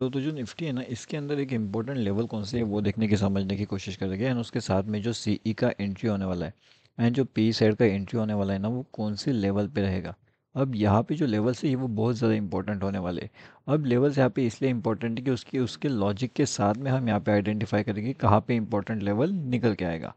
तो, तो जो निफ्टी है ना इसके अंदर एक इंपॉर्टेंट लेवल कौन सी है वो देखने की समझने की कोशिश करेंगे एंड उसके साथ में जो ई e का एंट्री होने वाला है एंड जो पी साइड का एंट्री होने वाला है ना वो कौन से लेवल पे रहेगा अब यहाँ पे जो लेवल्स है वो बहुत ज़्यादा इंपॉर्टेंट होने वाले हैं अब लेवल्स यहाँ पे इसलिए इंपॉर्टेंट है कि उसकी उसके लॉजिक के साथ में हम यहाँ पे आइडेंटिफाई करेंगे कहाँ पे इंपॉर्टेंट लेवल निकल के आएगा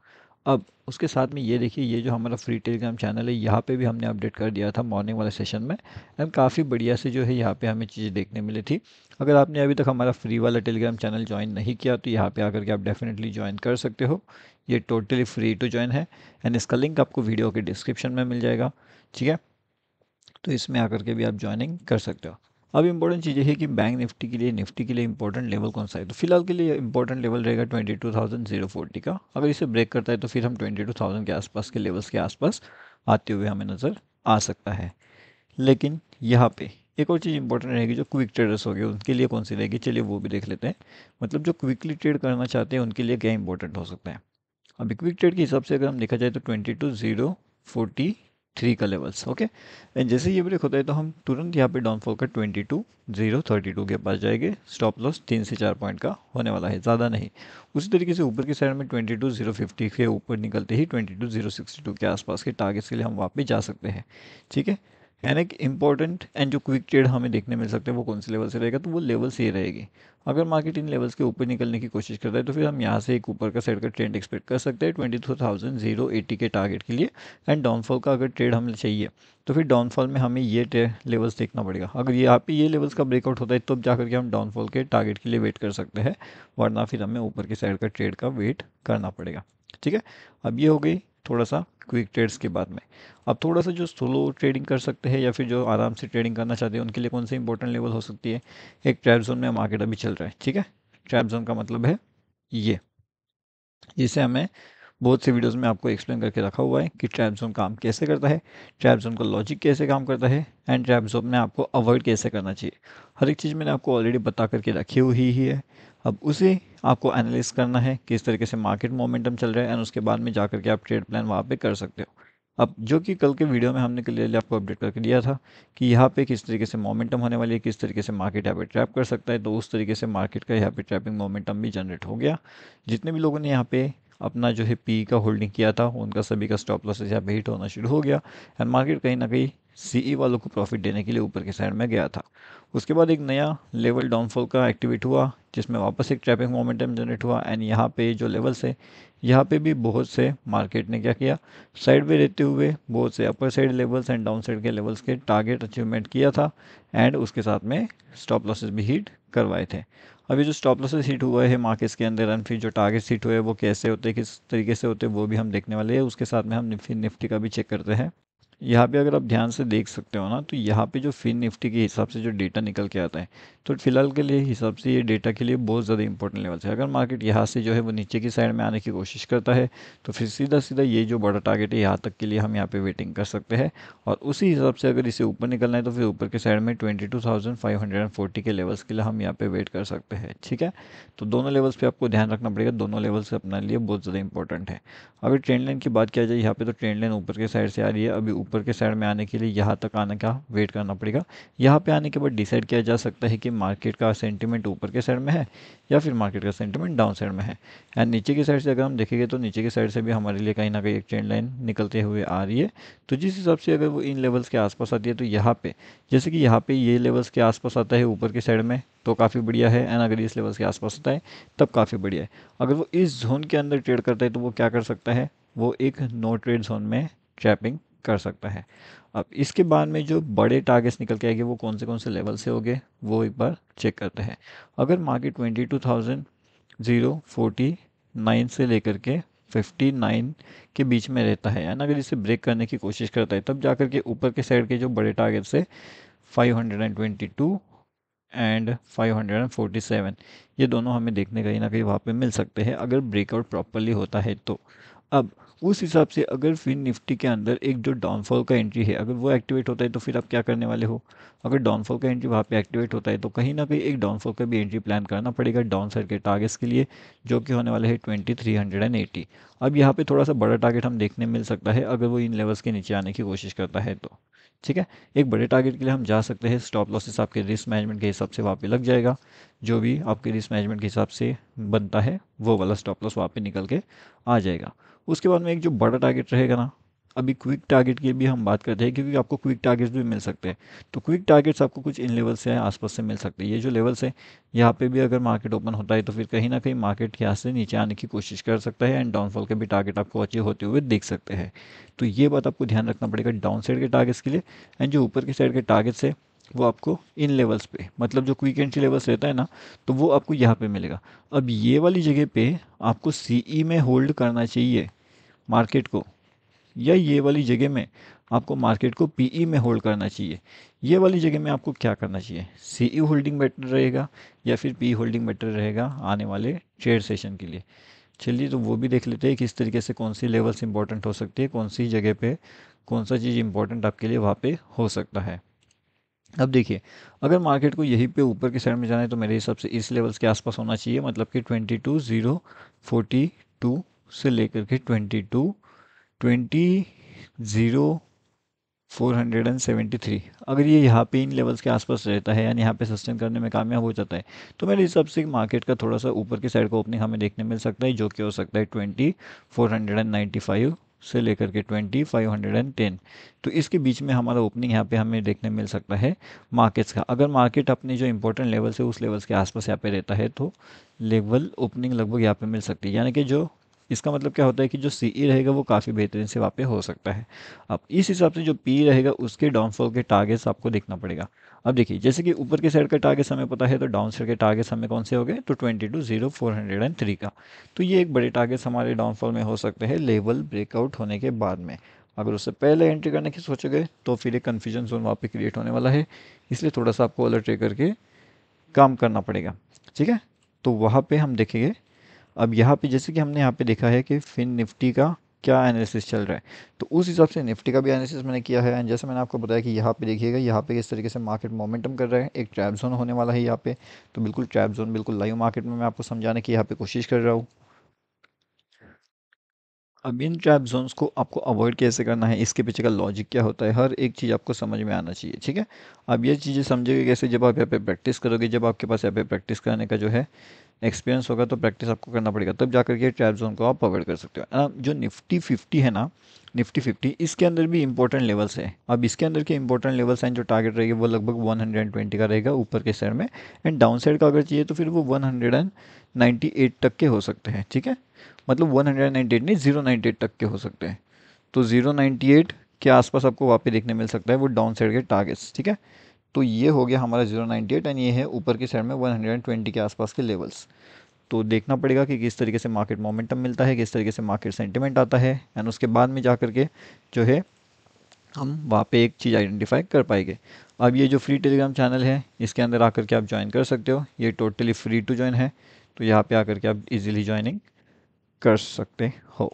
अब उसके साथ में ये देखिए ये जो हमारा फ्री टेलीग्राम चैनल है यहाँ पे भी हमने अपडेट कर दिया था मॉर्निंग वाले सेशन में एंड काफ़ी बढ़िया से जो है यहाँ पे हमें चीज़ें देखने मिली थी अगर आपने अभी तक हमारा फ्री वाला टेलीग्राम चैनल ज्वाइन नहीं किया तो यहाँ पे आकर के आप डेफिनेटली ज्वाइन कर सकते हो ये टोटली फ्री टू ज्वाइन है एंड इसका लिंक आपको वीडियो के डिस्क्रिप्शन में मिल जाएगा ठीक है तो इसमें आकर के भी आप ज्वाइनिंग कर सकते हो अब इंपॉर्टेंट चीज़ है कि बैंक निफ्टी के लिए निफ्टी के लिए इंपॉर्टेंट लेवल कौन सा है तो फिलहाल के लिए इंपॉर्टेंट लेवल रहेगा twenty two thousand zero forty का अगर इसे ब्रेक करता है तो फिर हम ट्वेंटी टू थाउजेंड के आसपास के लेवल्स के आसपास आते हुए हमें नज़र आ सकता है लेकिन यहाँ पे एक और चीज़ इंपॉर्टेंट रहेगी जो क्विक ट्रेडर्स हो गए उनके लिए कौन सी रहेगी चलिए वो भी देख लेते हैं मतलब जो क्विकली ट्रेड करना चाहते हैं उनके लिए क्या इंपॉर्टेंट हो सकता है अभी क्विक ट्रेड के हिसाब से अगर हम देखा जाए तो twenty two zero forty three का लेवल्स ओके एंड जैसे ये ब्रेक होता है तो हम तुरंत यहाँ पे डाउनफॉल का twenty two zero thirty two के पास जाएंगे स्टॉप लॉस तीन से चार पॉइंट का होने वाला है ज़्यादा नहीं उसी तरीके से ऊपर की साइड में ट्वेंटी टू जीरो फिफ्टी के ऊपर निकलते ही twenty two zero sixty two के आसपास के टारगेट्स के लिए हम वापस जा सकते हैं ठीक है यानी कि इंपॉर्टेंट एंड जो क्विक ट्रेड हमें देखने मिल सकते हैं वो कौन से लेवल से रहेगा तो वो लेवल्स ये रहेगी अगर मार्केट इन लेवल्स के ऊपर निकलने की कोशिश करता है तो फिर हम यहाँ से एक ऊपर का साइड का ट्रेंड एक्सपेक्ट कर सकते हैं twenty two thousand zero eighty के टारगेट के लिए एंड डाउनफॉल का अगर ट्रेड हमें चाहिए तो फिर डाउनफॉल में हमें ये लेवल्स देखना पड़ेगा अगर यहाँ पे ये लेवल्स का ब्रेकआउट होता है तब तो जाकर के हम डाउनफॉल के टारगेट के लिए वेट कर सकते हैं वरना फिर हमें ऊपर के साइड का ट्रेड का वेट करना पड़ेगा ठीक है अब ये हो गई थोड़ा सा क्विक ट्रेड्स के बाद में अब थोड़ा सा जो स्लो ट्रेडिंग कर सकते हैं या फिर जो आराम से ट्रेडिंग करना चाहते हैं उनके लिए कौन सी इंपॉर्टेंट लेवल हो सकती है एक ट्रैप जोन में मार्केट अभी चल रहा है ठीक है ट्रैप जोन का मतलब है ये जिसे हमें बहुत से वीडियोस में आपको एक्सप्लेन करके रखा हुआ है कि ट्रैप जोन काम कैसे करता है ट्रैप जोन का लॉजिक कैसे काम करता है एंड ट्रैप जोन में आपको अवॉइड कैसे करना चाहिए हर एक चीज़ मैंने आपको ऑलरेडी बता करके रखी हुई ही है अब उसे आपको एनालिस करना है किस तरीके से मार्केट मोमेंटम चल रहा है एंड उसके बाद में जा करके आप ट्रेड प्लान वहाँ पर कर सकते हो अब जो कि कल के वीडियो में हमने क्लियरली आपको अपडेट करके दिया था कि यहाँ पे किस तरीके से मोमेंटम होने वाली है किस तरीके से मार्केट यहाँ पे ट्रैप कर सकता है तो उस तरीके से मार्केट का यहाँ पे ट्रैपिंग मोमेंटम भी जनरेट हो गया जितने भी लोगों ने यहाँ पे अपना जो है पी का होल्डिंग किया था उनका सभी का स्टॉप लॉस यहाँ पे हिट होना शुरू हो गया एंड मार्केट कहीं ना कहीं सीई e वालों को प्रॉफिट देने के लिए ऊपर के साइड में गया था उसके बाद एक नया लेवल डाउनफॉल का एक्टिवेट हुआ जिसमें वापस एक ट्रैपिंग मोमेंटम जनरेट हुआ एंड यहाँ पे जो लेवल्स है यहाँ पे भी बहुत से मार्केट ने क्या किया साइड में रहते हुए बहुत से upper side levels and down side के लेवल्स के टारगेट अचीवमेंट किया था एंड उसके साथ में स्टॉप लॉसेज भी हीट करवाए थे अभी जो स्टॉप लॉसेज हीट हुए हैं मार्केट्स के अंदर एंड फिर जो टारगेट्स हीट हुए वो कैसे होते किस तरीके से होते वो भी हम देखने वाले हैं उसके साथ में हम निफ्टी निफ्टी का भी चेक करते हैं यहाँ पे अगर आप ध्यान से देख सकते हो ना तो यहाँ पे जो फिन निफ्टी के हिसाब से जो डेटा निकल के आता है तो फिलहाल के लिए हिसाब से ये डेटा के लिए बहुत ज़्यादा इंपॉर्टेंट लेवल है अगर मार्केट यहाँ से जो है वो नीचे की साइड में आने की कोशिश करता है तो फिर सीधा सीधा ये जो बड़ा टारगेट है यहाँ तक के लिए हम यहाँ पर वेटिंग कर सकते हैं और उसी हिसाब से अगर इसे ऊपर निकलना है तो फिर ऊपर के साइड में ट्वेंटी के लेवल्स के लिए हम यहाँ पर वेट कर सकते हैं ठीक है तो दोनों लेवल्स पर आपको ध्यान रखना पड़ेगा दोनों लेवल्स अपने लिए बहुत ज़्यादा इंपॉर्टेंट है अभी ट्रेंड लाइन की बात किया जाए यहाँ पर तो ट्रेंड लाइन ऊपर के साइड से आ रही है अभी ऊपर के साइड में आने के लिए यहाँ तक आने का वेट करना पड़ेगा यहाँ पे आने के बाद डिसाइड किया जा सकता है कि मार्केट का सेंटीमेंट ऊपर के साइड में है या फिर मार्केट का सेंटीमेंट डाउन साइड में है एंड नीचे की साइड से अगर हम देखेंगे तो नीचे की साइड से भी हमारे लिए कहीं ना कहीं एक ट्रेंड लाइन निकलते हुए आ रही है तो जिस हिसाब से अगर वो इन लेवल्स के आसपास आती है तो यहाँ पर जैसे कि यहाँ पर ये लेवल्स के आसपास आता है ऊपर के साइड में तो काफ़ी बढ़िया है एंड अगर इस लेवल्स के आसपास आता है तब काफ़ी बढ़िया है अगर वो इस जोन के अंदर ट्रेड करता है तो वो क्या कर सकता है वो एक नो ट्रेड जोन में ट्रैपिंग कर सकता है अब इसके बाद में जो बड़े टारगेट्स निकल के आएंगे वो कौन से कौन से लेवल से हो गए वो एक बार चेक करते हैं अगर market twenty two thousand zero forty nine से लेकर के फिफ्टी नाइन के बीच में रहता है यानी अगर इसे ब्रेक करने की कोशिश करता है तब कर के ऊपर के साइड के जो बड़े टारगेट्स है five hundred and twenty two and five hundred and seven ये दोनों हमें देखने कहीं ना कहीं वहाँ पर मिल सकते हैं अगर ब्रेकआउट प्रॉपरली होता है तो अब उस हिसाब से अगर फिर निफ्टी के अंदर एक जो डाउनफॉल का एंट्री है अगर वो एक्टिवेट होता है तो फिर आप क्या करने वाले हो अगर डाउनफॉल का एंट्री वहाँ पे एक्टिवेट होता है तो कहीं ना कहीं एक डाउनफॉल का भी एंट्री प्लान करना पड़ेगा डाउन साइड के टारगेट्स के लिए जो कि होने वाला है twenty three hundred and eighty अब यहाँ पर थोड़ा सा बड़ा टारगेट हम देखने मिल सकता है अगर वो इन लेवल्स के नीचे आने की कोशिश करता है तो ठीक है एक बड़े टारगेट के लिए हम जा सकते हैं स्टॉप लॉसेस आपके रिस्क मैनेजमेंट के हिसाब से वहाँ पर लग जाएगा जो भी आपके रिस्क मैनेजमेंट के हिसाब से बनता है वो वाला स्टॉप लॉस वहाँ पे निकल के आ जाएगा उसके बाद में एक जो बड़ा टारगेट रहेगा ना अभी क्विक टारगेट की भी हम बात करते हैं क्योंकि आपको क्विक टारगेट्स भी मिल सकते हैं तो क्विक टारगेट्स आपको कुछ इन लेवल से आसपास से मिल सकते हैं ये जो लेवल्स है यहाँ पे भी अगर मार्केट ओपन होता है तो फिर कहीं ना कहीं मार्केट यहाँ से नीचे आने की कोशिश कर सकता है एंड डाउनफॉल के भी टारगेट आपको अचीव होते हुए देख सकते हैं तो ये बात आपको ध्यान रखना पड़ेगा डाउन साइड के टारगेट्स के लिए एंड जो ऊपर के साइड के टारगेट्स है वो आपको इन लेवल्स पे मतलब जो क्विक एंट्री लेवल्स रहता है ना तो वो आपको यहाँ पे मिलेगा अब ये वाली जगह पे आपको सीई e में होल्ड करना चाहिए मार्केट को या ये वाली जगह में आपको मार्केट को पीई e में होल्ड करना चाहिए ये वाली जगह में आपको क्या करना चाहिए सीई e होल्डिंग बेटर रहेगा या फिर पी e होल्डिंग बेटर रहेगा आने वाले ट्रेड सेशन के लिए चलिए तो वो भी देख लेते हैं किस तरीके से कौन सी लेवल्स इंपॉर्टेंट हो सकती है कौन सी जगह पे कौन सा चीज़ इंपॉर्टेंट आपके लिए वहाँ पे हो सकता है अब देखिए अगर मार्केट को यहीं पे ऊपर की साइड में जाना है तो मेरे हिसाब से इस लेवल्स के आसपास होना चाहिए मतलब कि twenty two zero forty two से लेकर के twenty two twenty zero four hundred and seventy three अगर ये यहाँ पे इन लेवल्स के आसपास रहता है यानी यहाँ पे सस्टेन करने में कामयाब हो जाता है तो मेरे हिसाब से मार्केट का थोड़ा सा ऊपर की साइड का ओपनिंग हमें देखने मिल सकता है जो कि हो सकता है twenty four hundred and ninety five से लेकर के twenty five hundred and ten तो इसके बीच में हमारा ओपनिंग यहाँ पे हमें देखने मिल सकता है मार्केट्स का अगर मार्केट अपने जो इंपॉर्टेंट लेवल्स है उस लेवल्स के आसपास यहाँ पे रहता है तो लेवल ओपनिंग लगभग यहाँ पे मिल सकती है यानी कि जो इसका मतलब क्या होता है कि जो सी ई e रहेगा वो काफ़ी बेहतरीन से वहाँ पे हो सकता है अब इस हिसाब से जो पी रहेगा उसके डाउनफॉल के टारगेट्स आपको देखना पड़ेगा अब देखिए जैसे कि ऊपर के साइड का टारगेट्स हमें पता है तो डाउन साइड के टारगेट्स हमें कौन से हो गए तो twenty two zero four hundred and three का तो ये एक बड़े टारगेट्स हमारे डाउनफॉल में हो सकते हैं लेवल ब्रेकआउट होने के बाद में अगर उससे पहले एंट्री करने की सोचोगे तो फिर एक कन्फ्यूजन जोन वहाँ पर क्रिएट होने वाला है इसलिए थोड़ा सा आपको अलर्ट करके काम करना पड़ेगा ठीक है तो वहाँ पे हम देखेंगे अब यहाँ पे जैसे कि हमने यहाँ पे देखा है कि फिन निफ्टी का क्या एनालिसिस चल रहा है तो उस हिसाब से निफ्टी का भी एनालिसिस मैंने किया है एंड जैसे मैंने आपको बताया कि यहाँ पे देखिएगा यहाँ पे किस तरीके से मार्केट मोमेंटम कर रहा है एक ट्रैप जोन होने वाला है यहाँ पे तो बिल्कुल ट्रैप जोन बिल्कुल लाइव मार्केट में मैं आपको समझाने की यहाँ पे कोशिश कर रहा हूँ अब इन ट्रैप जोन्स को आपको अवॉइड कैसे करना है इसके पीछे का लॉजिक क्या होता है हर एक चीज़ आपको समझ में आना चाहिए ठीक है अब ये चीज़ें समझेंगे कैसे जब आप यहाँ पे प्रैक्टिस करोगे जब आपके पास यहाँ पे प्रैक्टिस करने का जो है एक्सपीरियंस होगा तो प्रैक्टिस आपको करना पड़ेगा तब जाकर के ट्रैप जोन को आप अवॉइड कर सकते हो जो निफ्टी फिफ्टी है ना निफ्टी फिफ्टी इसके अंदर भी इंपॉर्टेंट लेवल्स है अब इसके अंदर के इंपॉर्टेंट लेवल्स हैं जो टारगेट रहेगा वो लगभग ट्वेंटी का रहेगा ऊपर के साइड में एंड डाउन साइड का अगर चाहिए तो फिर वो एट तक के हो सकते हैं ठीक है मतलब वन हंड्रेड नाइन्टी एट नहीं जीरो नाइन्टी एट तक के हो सकते हैं तो जीरो नाइन्टी एट के आसपास आपको वहाँ पे देखने मिल सकता है वो डाउन साइड के टारगेट्स ठीक है तो ये हो गया हमारा जीरो नाइन्टी एट एंड ये है ऊपर की साइड में वन हंड्रेड एंड ट्वेंटी के आसपास के लेवल्स तो देखना पड़ेगा कि किस तरीके से मार्केट मोमेंटम मिलता है किस तरीके से मार्केट सेंटिमेंट आता है एंड उसके बाद में जा कर के जो है हम वहाँ पे एक चीज़ आइडेंटिफाई कर पाएंगे अब ये जो फ्री टेलीग्राम चैनल है इसके अंदर आकर के आप ज्वाइन कर सकते हो ये टोटली फ्री टू ज्वाइन है तो यहाँ पे आकर के आप इजीली ज्वाइनिंग कर सकते हो